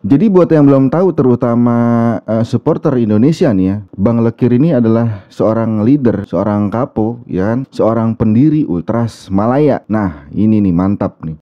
Jadi buat yang belum tahu terutama uh, supporter Indonesia nih ya, Bang Lekir ini adalah seorang leader, seorang kapo ya kan, seorang pendiri Ultras Malaya. Nah, ini nih mantap nih.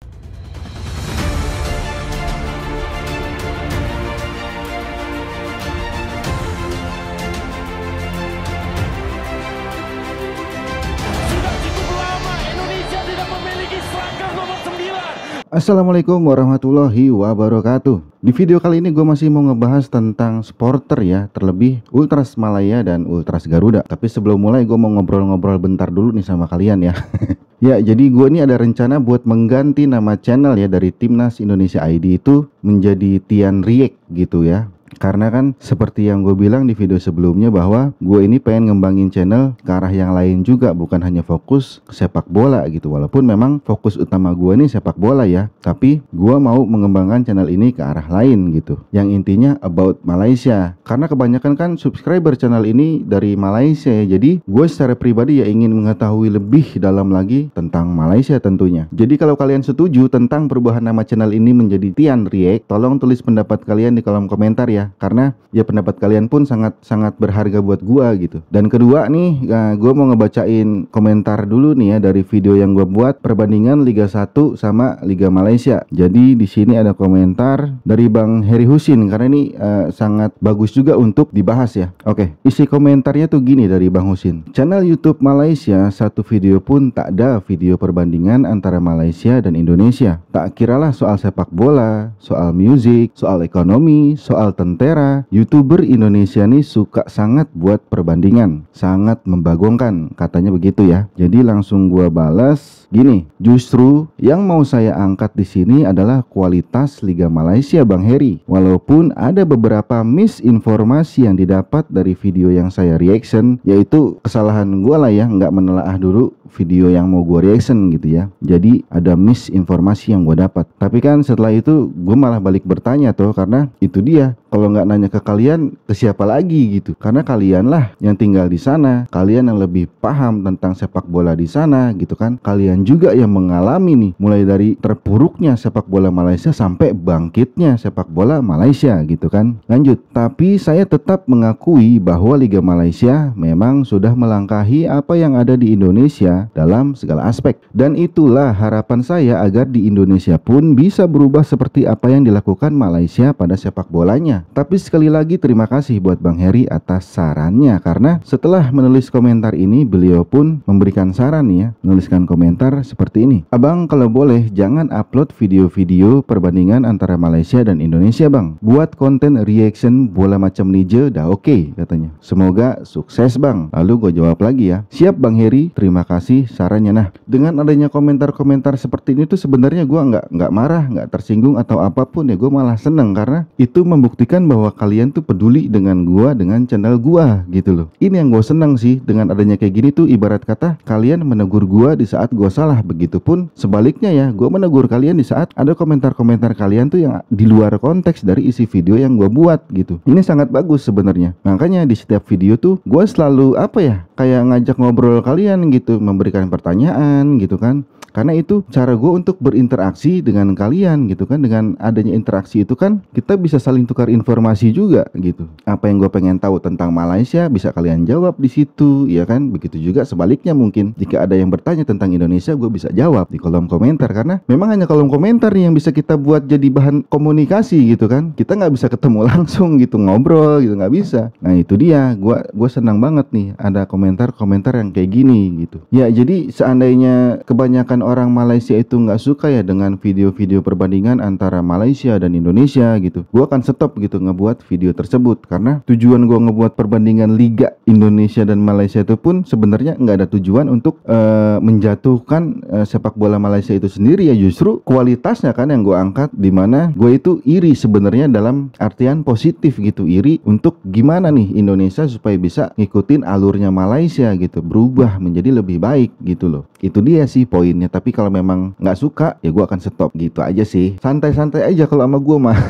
Assalamualaikum warahmatullahi wabarakatuh Di video kali ini gue masih mau ngebahas tentang supporter ya Terlebih Ultras Malaya dan Ultras Garuda Tapi sebelum mulai gue mau ngobrol-ngobrol bentar dulu nih sama kalian ya Ya jadi gue ini ada rencana buat mengganti nama channel ya Dari Timnas Indonesia ID itu menjadi Tian Riek gitu ya karena kan seperti yang gue bilang di video sebelumnya bahwa gue ini pengen ngembangin channel ke arah yang lain juga bukan hanya fokus sepak bola gitu walaupun memang fokus utama gue ini sepak bola ya tapi gue mau mengembangkan channel ini ke arah lain gitu yang intinya about Malaysia karena kebanyakan kan subscriber channel ini dari Malaysia ya jadi gue secara pribadi ya ingin mengetahui lebih dalam lagi tentang Malaysia tentunya jadi kalau kalian setuju tentang perubahan nama channel ini menjadi Tian React tolong tulis pendapat kalian di kolom komentar ya ya karena ya pendapat kalian pun sangat sangat berharga buat gua gitu dan kedua nih ya, gua mau ngebacain komentar dulu nih ya dari video yang gua buat perbandingan Liga 1 sama Liga Malaysia jadi di sini ada komentar dari Bang Heri Husin karena ini uh, sangat bagus juga untuk dibahas ya oke isi komentarnya tuh gini dari Bang Husin channel YouTube Malaysia satu video pun tak ada video perbandingan antara Malaysia dan Indonesia tak kiralah soal sepak bola soal musik soal ekonomi soal tentang Lentera, youtuber Indonesia ini suka sangat buat perbandingan, sangat membagongkan, katanya begitu ya. Jadi langsung gua balas, gini, justru yang mau saya angkat di sini adalah kualitas Liga Malaysia Bang Heri. Walaupun ada beberapa misinformasi yang didapat dari video yang saya reaction, yaitu kesalahan gua lah ya, nggak menelaah dulu video yang mau gue reaction gitu ya jadi ada misinformasi yang gue dapat tapi kan setelah itu gue malah balik bertanya tuh karena itu dia kalau nggak nanya ke kalian ke siapa lagi gitu karena kalianlah yang tinggal di sana kalian yang lebih paham tentang sepak bola di sana gitu kan kalian juga yang mengalami nih mulai dari terpuruknya sepak bola Malaysia sampai bangkitnya sepak bola Malaysia gitu kan lanjut tapi saya tetap mengakui bahwa Liga Malaysia memang sudah melangkahi apa yang ada di Indonesia dalam segala aspek dan itulah harapan saya agar di Indonesia pun bisa berubah seperti apa yang dilakukan Malaysia pada sepak bolanya tapi sekali lagi terima kasih buat Bang Heri atas sarannya karena setelah menulis komentar ini beliau pun memberikan saran ya, menuliskan komentar seperti ini. Abang kalau boleh jangan upload video-video perbandingan antara Malaysia dan Indonesia Bang. Buat konten reaction bola macam Nije dah oke okay, katanya. Semoga sukses Bang. Lalu gue jawab lagi ya. Siap Bang Heri, terima kasih sarannya. Nah, dengan adanya komentar-komentar seperti ini tuh sebenarnya gue nggak nggak marah, nggak tersinggung atau apapun ya. Gue malah seneng karena itu membuktikan membuktikan bahwa kalian tuh peduli dengan gua dengan channel gua gitu loh ini yang gua senang sih dengan adanya kayak gini tuh ibarat kata kalian menegur gua di saat gua salah begitu pun sebaliknya ya gua menegur kalian di saat ada komentar-komentar kalian tuh yang di luar konteks dari isi video yang gua buat gitu ini sangat bagus sebenarnya makanya di setiap video tuh gua selalu apa ya kayak ngajak ngobrol kalian gitu memberikan pertanyaan gitu kan karena itu cara gue untuk berinteraksi dengan kalian gitu kan dengan adanya interaksi itu kan kita bisa saling tukar informasi juga gitu apa yang gue pengen tahu tentang Malaysia bisa kalian jawab di situ ya kan begitu juga sebaliknya mungkin jika ada yang bertanya tentang Indonesia gue bisa jawab di kolom komentar karena memang hanya kolom komentar yang bisa kita buat jadi bahan komunikasi gitu kan kita nggak bisa ketemu langsung gitu ngobrol gitu nggak bisa nah itu dia gue gue senang banget nih ada komentar-komentar yang kayak gini gitu ya jadi seandainya kebanyakan orang Malaysia itu nggak suka ya dengan video-video perbandingan antara Malaysia dan Indonesia gitu gue akan stop gitu ngebuat video tersebut karena tujuan gue ngebuat perbandingan Liga Indonesia dan Malaysia itu pun sebenarnya nggak ada tujuan untuk uh, menjatuhkan uh, sepak bola Malaysia itu sendiri ya justru kualitasnya kan yang gue angkat di mana gue itu iri sebenarnya dalam artian positif gitu iri untuk gimana nih Indonesia supaya bisa ngikutin alurnya Malaysia gitu berubah menjadi lebih baik gitu loh itu dia sih poinnya tapi kalau memang nggak suka ya gue akan stop gitu aja sih santai-santai aja kalau sama gue mah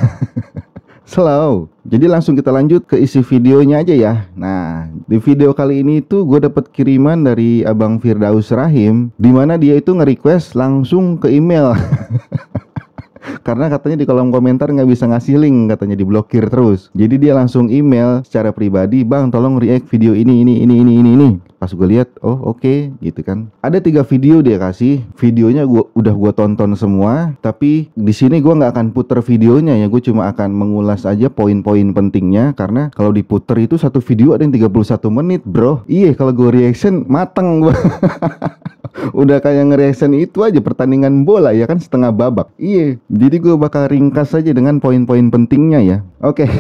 Slow. Jadi langsung kita lanjut ke isi videonya aja ya. Nah, di video kali ini tuh gue dapat kiriman dari Abang Firdaus Rahim, dimana dia itu nge-request langsung ke email. karena katanya di kolom komentar nggak bisa ngasih link katanya diblokir terus jadi dia langsung email secara pribadi bang tolong react video ini ini ini ini ini ini pas gue lihat oh oke okay, gitu kan ada tiga video dia kasih videonya gua udah gue tonton semua tapi di sini gue nggak akan puter videonya ya gue cuma akan mengulas aja poin-poin pentingnya karena kalau diputer itu satu video ada yang 31 menit bro iya kalau gue reaction mateng gue udah kayak ngeresen itu aja pertandingan bola ya kan setengah babak. Iya, jadi gue bakal ringkas aja dengan poin-poin pentingnya ya. Oke. Okay.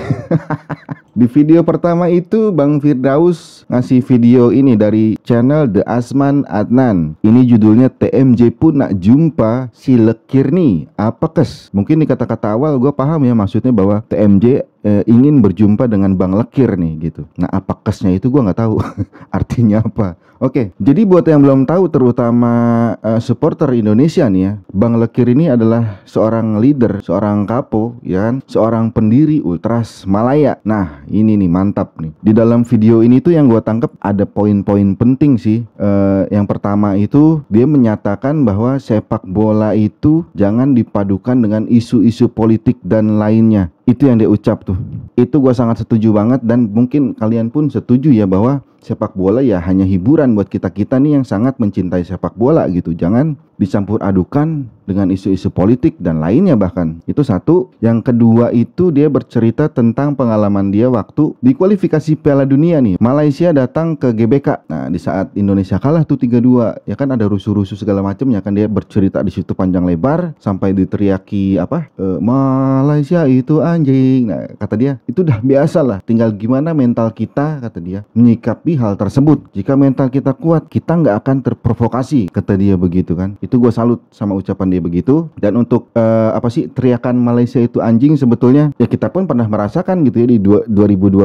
Di video pertama itu Bang Firdaus ngasih video ini dari channel The Asman Adnan. Ini judulnya TMJ pun nak jumpa si lekir nih. Apa kes? Mungkin di kata-kata awal gue paham ya maksudnya bahwa TMJ e, eh, ingin berjumpa dengan Bang Lekir nih gitu. Nah apa kesnya itu gue nggak tahu artinya apa. Oke, jadi buat yang belum tahu terus terutama uh, eh, supporter Indonesia nih ya. Bang Lekir ini adalah seorang leader, seorang kapo ya kan, seorang pendiri Ultras Malaya. Nah, ini nih mantap nih. Di dalam video ini tuh yang gue tangkap ada poin-poin penting sih. Uh, yang pertama itu dia menyatakan bahwa sepak bola itu jangan dipadukan dengan isu-isu politik dan lainnya itu yang dia ucap tuh itu gue sangat setuju banget dan mungkin kalian pun setuju ya bahwa sepak bola ya hanya hiburan buat kita kita nih yang sangat mencintai sepak bola gitu jangan dicampur adukan dengan isu-isu politik dan lainnya bahkan. Itu satu. Yang kedua itu dia bercerita tentang pengalaman dia waktu di kualifikasi Piala Dunia nih. Malaysia datang ke GBK. Nah, di saat Indonesia kalah tuh 3-2, ya kan ada rusuh-rusuh segala macam ya kan dia bercerita di situ panjang lebar sampai diteriaki apa? E, Malaysia itu anjing. Nah, kata dia, itu udah biasa lah. Tinggal gimana mental kita kata dia menyikapi hal tersebut. Jika mental kita kuat, kita nggak akan terprovokasi kata dia begitu kan itu gue salut sama ucapan dia begitu dan untuk uh, apa sih teriakan Malaysia itu anjing sebetulnya ya kita pun pernah merasakan gitu ya di 2012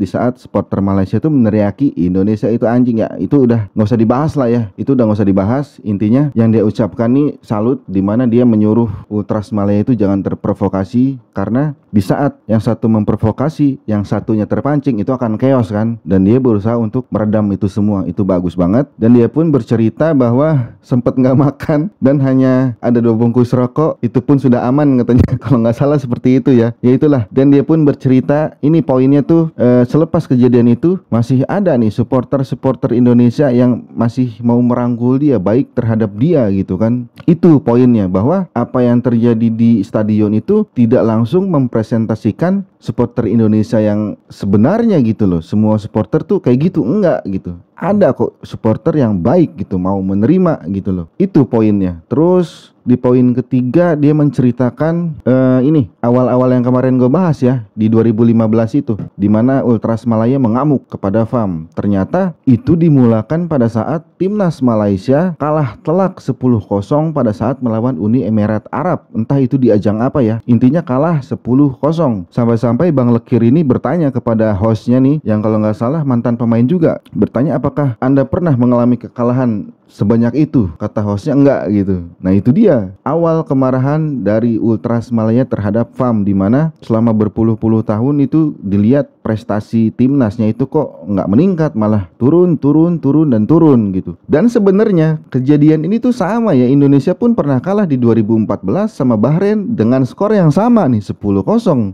di saat supporter Malaysia itu meneriaki Indonesia itu anjing ya itu udah nggak usah dibahas lah ya itu udah nggak usah dibahas intinya yang dia ucapkan nih salut dimana dia menyuruh ultras Malaysia itu jangan terprovokasi karena di saat yang satu memprovokasi yang satunya terpancing itu akan chaos kan dan dia berusaha untuk meredam itu semua itu bagus banget dan dia pun bercerita bahwa sempat nggak makan makan dan hanya ada dua bungkus rokok itu pun sudah aman katanya kalau nggak salah seperti itu ya ya itulah dan dia pun bercerita ini poinnya tuh e, selepas kejadian itu masih ada nih supporter-supporter Indonesia yang masih mau merangkul dia baik terhadap dia gitu kan itu poinnya bahwa apa yang terjadi di stadion itu tidak langsung mempresentasikan supporter Indonesia yang sebenarnya gitu loh semua supporter tuh kayak gitu enggak gitu ada kok supporter yang baik gitu mau menerima gitu loh itu poinnya terus di poin ketiga dia menceritakan uh, ini awal-awal yang kemarin gue bahas ya di 2015 itu di mana Ultras Malaya mengamuk kepada FAM. Ternyata itu dimulakan pada saat timnas Malaysia kalah telak 10-0 pada saat melawan Uni Emirat Arab. Entah itu di ajang apa ya. Intinya kalah 10-0. Sampai-sampai Bang Lekir ini bertanya kepada hostnya nih yang kalau nggak salah mantan pemain juga bertanya apakah Anda pernah mengalami kekalahan sebanyak itu kata hostnya enggak gitu nah itu dia awal kemarahan dari Ultras Malaya terhadap FAM di mana selama berpuluh-puluh tahun itu dilihat prestasi timnasnya itu kok nggak meningkat malah turun turun turun dan turun gitu dan sebenarnya kejadian ini tuh sama ya Indonesia pun pernah kalah di 2014 sama Bahrain dengan skor yang sama nih 10-0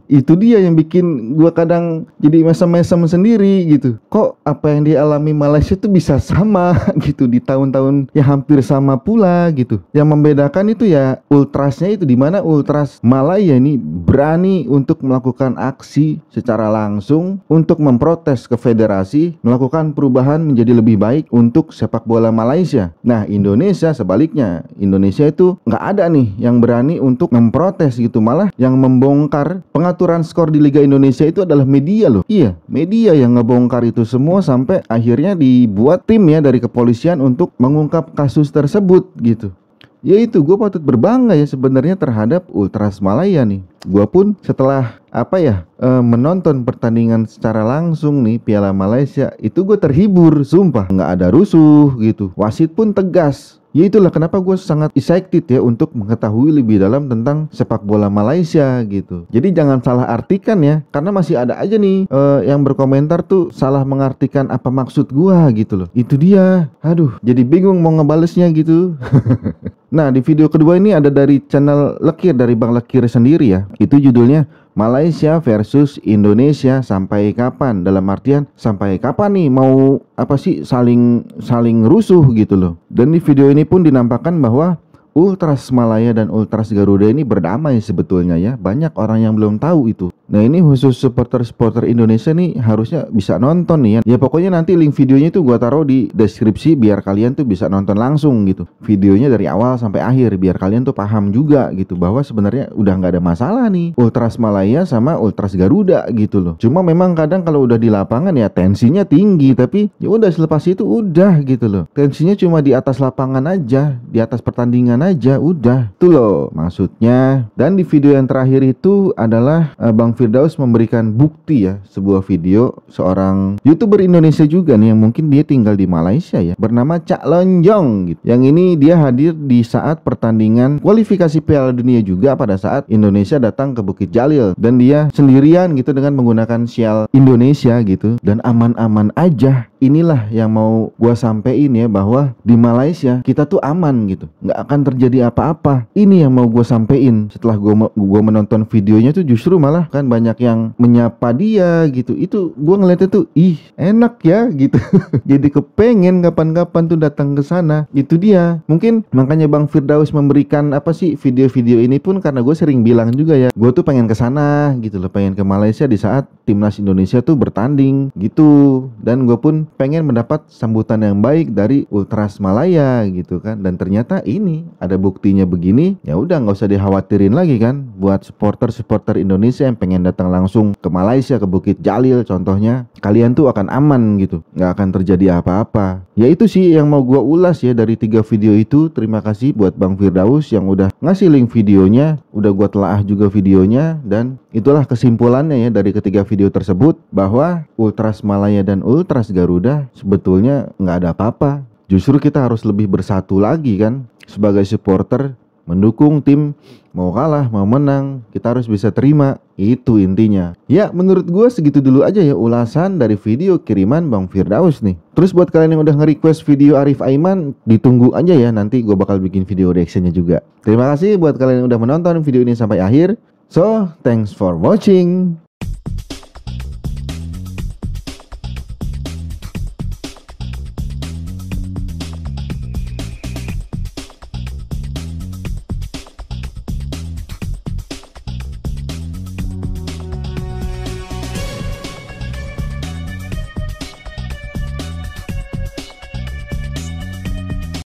itu dia yang bikin gua kadang jadi mesem-mesem sendiri gitu kok apa yang dialami Malaysia tuh bisa sama gitu di tahun-tahun ya hampir sama pula gitu yang membedakan itu ya ultrasnya itu dimana ultras Malaya ini berani untuk melakukan aksi secara langsung bergabung untuk memprotes ke federasi melakukan perubahan menjadi lebih baik untuk sepak bola Malaysia. Nah, Indonesia sebaliknya, Indonesia itu nggak ada nih yang berani untuk memprotes gitu, malah yang membongkar pengaturan skor di Liga Indonesia itu adalah media loh. Iya, media yang ngebongkar itu semua sampai akhirnya dibuat tim ya dari kepolisian untuk mengungkap kasus tersebut gitu ya itu gue patut berbangga ya sebenarnya terhadap Ultras Malaya nih. Gue pun setelah apa ya e, menonton pertandingan secara langsung nih Piala Malaysia itu gue terhibur sumpah nggak ada rusuh gitu wasit pun tegas Ya itulah kenapa gue sangat excited ya untuk mengetahui lebih dalam tentang sepak bola Malaysia gitu. Jadi jangan salah artikan ya, karena masih ada aja nih e, yang berkomentar tuh salah mengartikan apa maksud gue gitu loh. Itu dia. Aduh, jadi bingung mau ngebalesnya gitu. Nah, di video kedua ini ada dari channel Lekir dari Bang Lekir sendiri ya. Itu judulnya Malaysia versus Indonesia sampai kapan? Dalam artian sampai kapan nih mau apa sih saling saling rusuh gitu loh. Dan di video ini pun dinampakkan bahwa Ultras Malaya dan Ultras Garuda ini berdamai sebetulnya ya. Banyak orang yang belum tahu itu. Nah ini khusus supporter-supporter Indonesia nih harusnya bisa nonton nih ya. Ya pokoknya nanti link videonya itu gua taruh di deskripsi biar kalian tuh bisa nonton langsung gitu. Videonya dari awal sampai akhir biar kalian tuh paham juga gitu bahwa sebenarnya udah nggak ada masalah nih Ultras Malaya sama Ultras Garuda gitu loh. Cuma memang kadang kalau udah di lapangan ya tensinya tinggi tapi ya udah selepas itu udah gitu loh. Tensinya cuma di atas lapangan aja, di atas pertandingan aja udah. Tuh loh maksudnya. Dan di video yang terakhir itu adalah eh, Bang Firdaus memberikan bukti ya sebuah video seorang youtuber Indonesia juga nih yang mungkin dia tinggal di Malaysia ya bernama Cak Lonjong gitu. Yang ini dia hadir di saat pertandingan kualifikasi Piala Dunia juga pada saat Indonesia datang ke Bukit Jalil dan dia sendirian gitu dengan menggunakan sial Indonesia gitu dan aman-aman aja inilah yang mau gua sampein ya bahwa di Malaysia kita tuh aman gitu nggak akan terjadi apa-apa ini yang mau gua sampein setelah gua gua menonton videonya tuh justru malah kan kan banyak yang menyapa dia gitu itu gue ngeliatnya tuh ih enak ya gitu jadi kepengen kapan-kapan tuh datang ke sana itu dia mungkin makanya bang Firdaus memberikan apa sih video-video ini pun karena gue sering bilang juga ya gue tuh pengen ke sana gitu loh pengen ke Malaysia di saat timnas Indonesia tuh bertanding gitu dan gue pun pengen mendapat sambutan yang baik dari Ultras Malaya gitu kan dan ternyata ini ada buktinya begini ya udah nggak usah dikhawatirin lagi kan buat supporter supporter Indonesia yang pengen pengen datang langsung ke Malaysia ke Bukit Jalil contohnya kalian tuh akan aman gitu nggak akan terjadi apa-apa ya itu sih yang mau gua ulas ya dari tiga video itu terima kasih buat Bang Firdaus yang udah ngasih link videonya udah gua telah juga videonya dan itulah kesimpulannya ya dari ketiga video tersebut bahwa Ultras Malaya dan Ultras Garuda sebetulnya nggak ada apa-apa justru kita harus lebih bersatu lagi kan sebagai supporter mendukung tim mau kalah mau menang kita harus bisa terima itu intinya ya menurut gue segitu dulu aja ya ulasan dari video kiriman Bang Firdaus nih terus buat kalian yang udah nge-request video Arif Aiman ditunggu aja ya nanti gue bakal bikin video reactionnya juga terima kasih buat kalian yang udah menonton video ini sampai akhir so thanks for watching